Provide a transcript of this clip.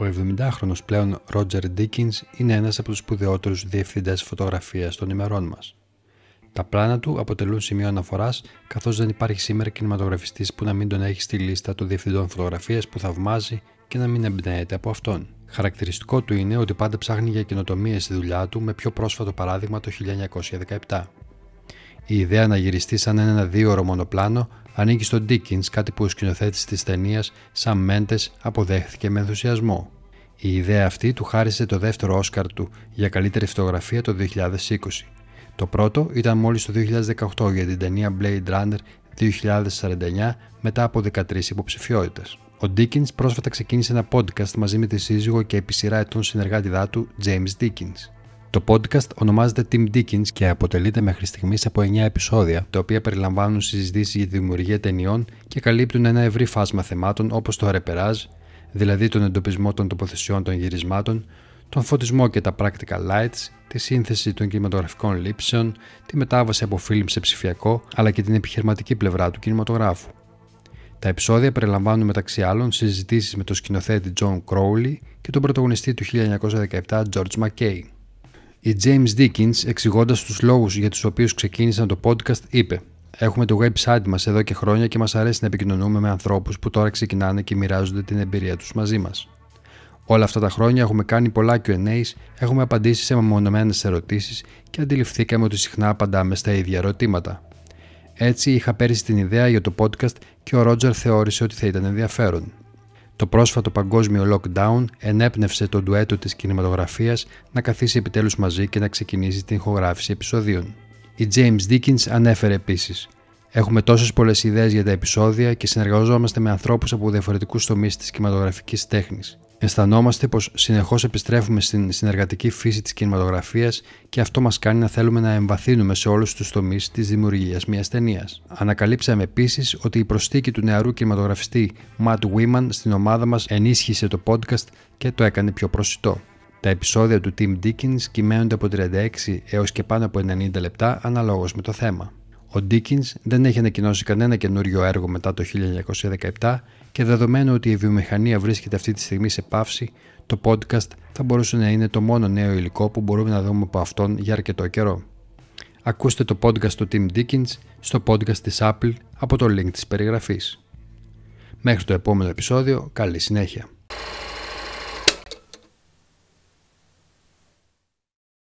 Ο 70χρονος πλέον Roger Dickens είναι ένας από τους σπουδαιότερους διευθυντές φωτογραφίας των ημερών μας. Τα πλάνα του αποτελούν σημείο αναφοράς, καθώς δεν υπάρχει σήμερα κινηματογραφιστής που να μην τον έχει στη λίστα των διευθυντών φωτογραφίας που θαυμάζει και να μην εμπνέεται από αυτόν. Χαρακτηριστικό του είναι ότι πάντα ψάχνει για καινοτομίες στη δουλειά του, με πιο πρόσφατο παράδειγμα το 1917. Η ιδέα να γυριστεί σαν ένα δύο ώρο μονοπλάνο ανήκει στον Dickens, κάτι που ο σκηνοθέτης της ταινίας Σαν Μέντες αποδέχθηκε με ενθουσιασμό. Η ιδέα αυτή του χάρισε το δεύτερο Όσκαρ του για καλύτερη φωτογραφία το 2020. Το πρώτο ήταν μόλις το 2018 για την ταινία Blade Runner 2049 μετά από 13 υποψηφιότητες. Ο Dickens πρόσφατα ξεκίνησε ένα podcast μαζί με τη σύζυγο και επί σειρά ετών συνεργάτηδά του James Dickens. Το podcast ονομάζεται Tim Dickens και αποτελείται μέχρι στιγμής από 9 επεισόδια, τα οποία περιλαμβάνουν συζητήσεις για τη δημιουργία ταινιών και καλύπτουν ένα ευρύ φάσμα θεμάτων όπως το ρεπεράζ, δηλαδή τον εντοπισμό των τοποθεσιών των γυρισμάτων, τον φωτισμό και τα practical lights, τη σύνθεση των κινηματογραφικών λήψεων, τη μετάβαση από φιλμ σε ψηφιακό, αλλά και την επιχειρηματική πλευρά του κινηματογράφου. Τα επεισόδια περιλαμβάνουν μεταξύ άλλων συζητήσεις με τον σκηνοθέτη John Crowley και τον πρωταγωνιστή του 1917 George McKay. Η James Dickens, εξηγώντας τους λόγους για τους οποίους ξεκίνησαν το podcast, είπε: Έχουμε το website μας εδώ και χρόνια και μας αρέσει να επικοινωνούμε με ανθρώπους που τώρα ξεκινάνε και μοιράζονται την εμπειρία τους μαζί μας. Όλα αυτά τα χρόνια έχουμε κάνει πολλά Q&A, έχουμε απαντήσει σε μεμονωμένες ερωτήσεις και αντιληφθήκαμε ότι συχνά απαντάμε στα ίδια ερωτήματα. Έτσι, είχα πέρυσι την ιδέα για το podcast και ο Ρότζερ θεώρησε ότι θα ήταν ενδιαφέρον. Το πρόσφατο παγκόσμιο lockdown ενέπνευσε τον ντουέτο της κινηματογραφίας να καθίσει επιτέλους μαζί και να ξεκινήσει την ηχογράφηση επεισοδίων. Η James Dickens ανέφερε επίσης Έχουμε τόσες πολλές ιδέες για τα επεισόδια και συνεργαζόμαστε με ανθρώπους από διαφορετικούς τομείς της κινηματογραφικής τέχνης. Αισθανόμαστε πως συνεχώς επιστρέφουμε στην συνεργατική φύση της κινηματογραφίας και αυτό μας κάνει να θέλουμε να εμβαθύνουμε σε όλους τους τομείς της δημιουργίας μιας ταινίας. Ανακαλύψαμε επίσης ότι η προστίκη του νεαρού κινηματογραφιστή Matt Wiman στην ομάδα μας ενίσχυσε το podcast και το έκανε πιο προσιτό. Τα επεισόδια του Tim Dickens κυμαίνονται από 36 έως και πάνω από 90 λεπτά αναλόγως με το θέμα. Ο Ντίκινς δεν έχει ανακοινώσει κανένα καινούριο έργο μετά το 1917 και δεδομένου ότι η βιομηχανία βρίσκεται αυτή τη στιγμή σε παύση, το podcast θα μπορούσε να είναι το μόνο νέο υλικό που μπορούμε να δούμε από αυτόν για αρκετό καιρό. Ακούστε το podcast του Tim Dickens στο podcast της Apple από το link της περιγραφής. Μέχρι το επόμενο επεισόδιο, καλή συνέχεια.